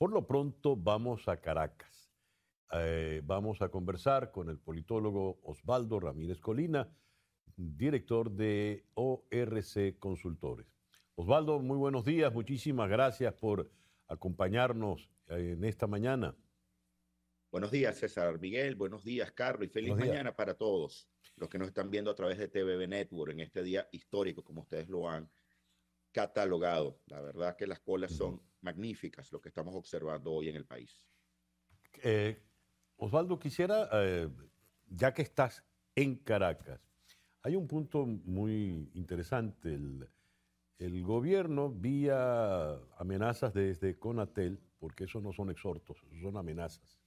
Por lo pronto vamos a Caracas. Eh, vamos a conversar con el politólogo Osvaldo Ramírez Colina, director de ORC Consultores. Osvaldo, muy buenos días, muchísimas gracias por acompañarnos eh, en esta mañana. Buenos días, César Miguel, buenos días, Carlos, y feliz mañana para todos los que nos están viendo a través de TVB Network en este día histórico, como ustedes lo han catalogado. La verdad que las colas son magníficas, lo que estamos observando hoy en el país. Eh, Osvaldo, quisiera, eh, ya que estás en Caracas, hay un punto muy interesante. El, gobierno, vía amenazas desde Conatel, porque eso no son exhortos, son amenazas,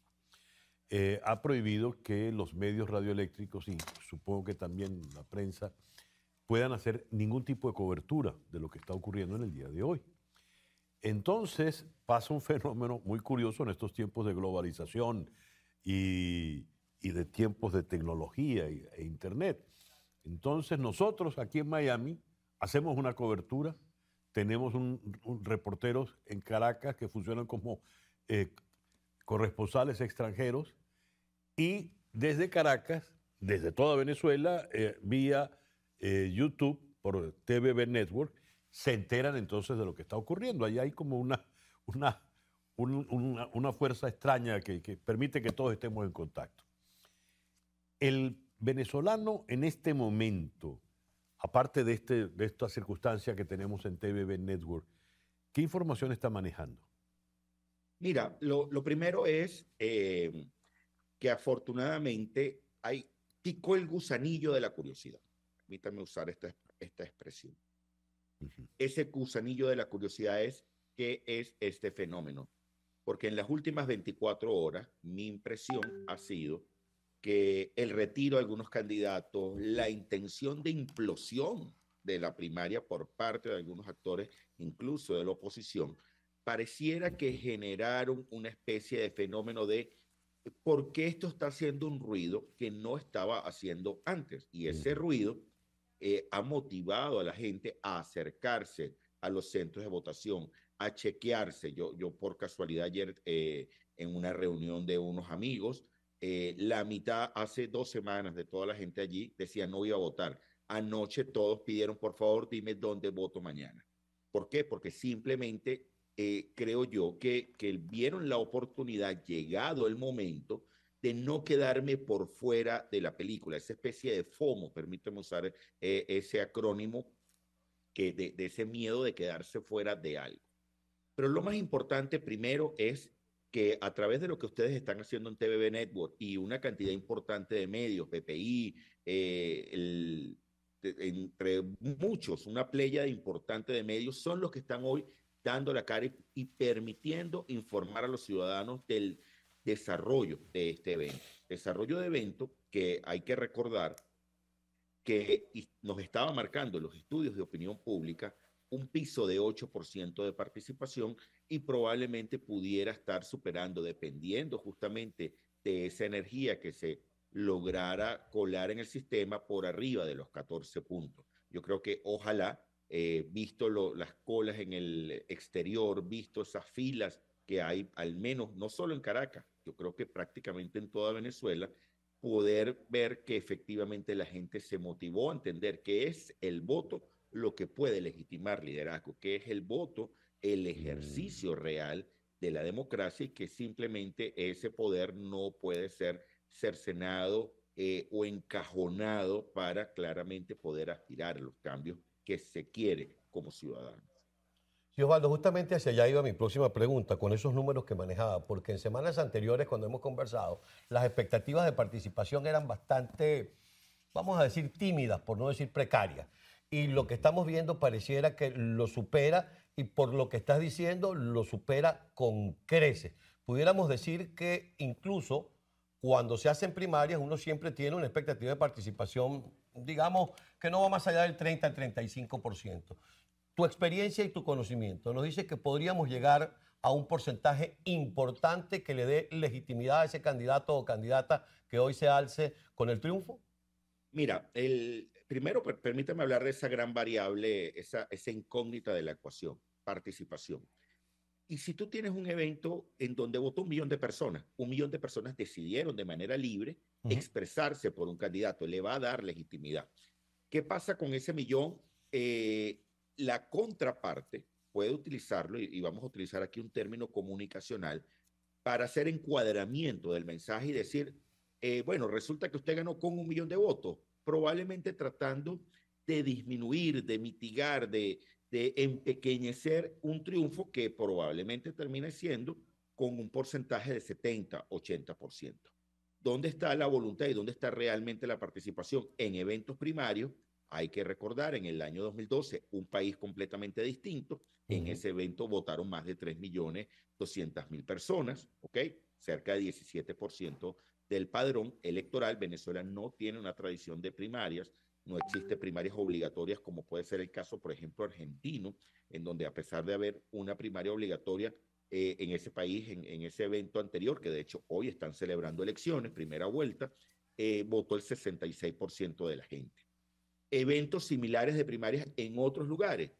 eh, ha prohibido que los medios radioeléctricos y supongo que también la prensa puedan hacer ningún tipo de cobertura de lo que está ocurriendo en el día de hoy. Entonces pasa un fenómeno muy curioso en estos tiempos de globalización y, de tiempos de tecnología e, Internet. Entonces nosotros aquí en Miami hacemos una cobertura, tenemos reporteros en Caracas que funcionan como eh, corresponsales extranjeros y desde Caracas, desde toda Venezuela, eh, vía eh, YouTube, por TVB Network, se enteran entonces de lo que está ocurriendo. Ahí hay como una, una, una, fuerza extraña que, permite que todos estemos en contacto. El venezolano en este momento, aparte de, este, esta circunstancia que tenemos en TVB Network, ¿qué información está manejando? Mira, lo, primero es eh, que afortunadamente hay, picó el gusanillo de la curiosidad permítame usar esta, esta expresión. Ese gusanillo de la curiosidad es qué es este fenómeno. Porque en las últimas 24 horas mi impresión ha sido que el retiro de algunos candidatos, la intención de implosión de la primaria por parte de algunos actores, incluso de la oposición, pareciera que generaron una especie de fenómeno de por qué esto está haciendo un ruido que no estaba haciendo antes. Y ese ruido eh, ha motivado a la gente a acercarse a los centros de votación, a chequearse. Yo, yo por casualidad ayer eh, en una reunión de unos amigos, eh, la mitad, hace dos semanas de toda la gente allí, decía no iba a votar. Anoche todos pidieron, por favor, dime dónde voto mañana. ¿Por qué? Porque simplemente creo yo que, que vieron la oportunidad, llegado el momento, de no quedarme por fuera de la película, esa especie de FOMO, permíteme usar eh, ese acrónimo, que de, ese miedo de quedarse fuera de algo. Pero lo más importante primero es que a través de lo que ustedes están haciendo en TVB Network y una cantidad importante de medios, PPI, eh, entre muchos, una playa importante de medios, son los que están hoy dando la cara y permitiendo informar a los ciudadanos del, desarrollo de este evento. Desarrollo de evento que hay que recordar que nos estaba marcando los estudios de opinión pública un piso de 8% de participación y probablemente pudiera estar superando, dependiendo justamente de esa energía que se lograra colar en el sistema por arriba de los 14 puntos. Yo creo que ojalá, eh, visto las colas en el exterior, visto esas filas que hay, al menos, no solo en Caracas, yo creo que prácticamente en toda Venezuela, poder ver que efectivamente la gente se motivó a entender que es el voto lo que puede legitimar liderazgo, que es el voto el mm. ejercicio real de la democracia y que simplemente ese poder no puede ser cercenado eh, o encajonado para claramente poder aspirar a los cambios que se quiere como ciudadano. Sí, justamente hacia allá iba mi próxima pregunta, con esos números que manejaba, porque en semanas anteriores, cuando hemos conversado, las expectativas de participación eran bastante, vamos a decir, tímidas, por no decir precarias. Y lo que estamos viendo pareciera que lo supera y por lo que estás diciendo, lo supera con creces. Pudiéramos decir que incluso cuando se hacen primarias, uno siempre tiene una expectativa de participación, digamos, que no va más allá del 30 al 35% tu experiencia y tu conocimiento nos dice que podríamos llegar a un porcentaje importante que le dé legitimidad a ese candidato o candidata que hoy se alce con el triunfo? Mira, el, primero permítame hablar de esa gran variable, esa, incógnita de la ecuación, participación. Y si tú tienes un evento en donde votó un millón de personas, un millón de personas decidieron de manera libre expresarse por un candidato, le va a dar legitimidad. ¿Qué pasa con ese millón? Eh, la contraparte puede utilizarlo, y, vamos a utilizar aquí un término comunicacional, para hacer encuadramiento del mensaje y decir, eh, bueno, resulta que usted ganó con un millón de votos, probablemente tratando de disminuir, de mitigar, de, de empequeñecer un triunfo que probablemente termine siendo con un porcentaje de 70, 80%. ¿Dónde está la voluntad y dónde está realmente la participación en eventos primarios hay que recordar, en el año 2012, un país completamente distinto, en ese evento votaron más de 3.200.000 personas, ¿ok? Cerca de 17% del padrón electoral. Venezuela no tiene una tradición de primarias, no existe primarias obligatorias como puede ser el caso, por ejemplo, argentino, en donde a pesar de haber una primaria obligatoria, eh, en ese país, en, ese evento anterior, que de hecho hoy están celebrando elecciones, primera vuelta, eh, votó el 66% de la gente eventos similares de primarias en otros lugares.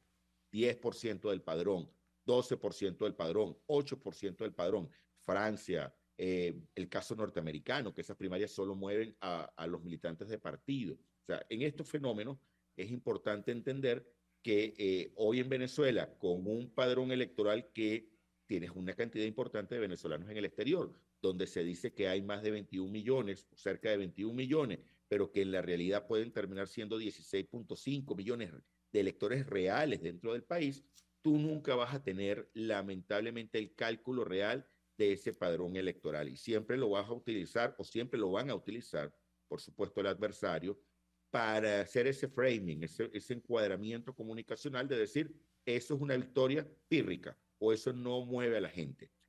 10% del padrón, 12% del padrón, 8% del padrón. Francia, eh, el caso norteamericano, que esas primarias solo mueven a, los militantes de partido. O sea, en estos fenómenos es importante entender que eh, hoy en Venezuela, con un padrón electoral que tienes una cantidad importante de venezolanos en el exterior, donde se dice que hay más de 21 millones, o cerca de 21 millones, pero que en la realidad pueden terminar siendo 16.5 millones de electores reales dentro del país, tú nunca vas a tener lamentablemente el cálculo real de ese padrón electoral y siempre lo vas a utilizar o siempre lo van a utilizar, por supuesto, el adversario para hacer ese framing, ese, ese encuadramiento comunicacional de decir, eso es una victoria pírrica o eso no mueve a la gente.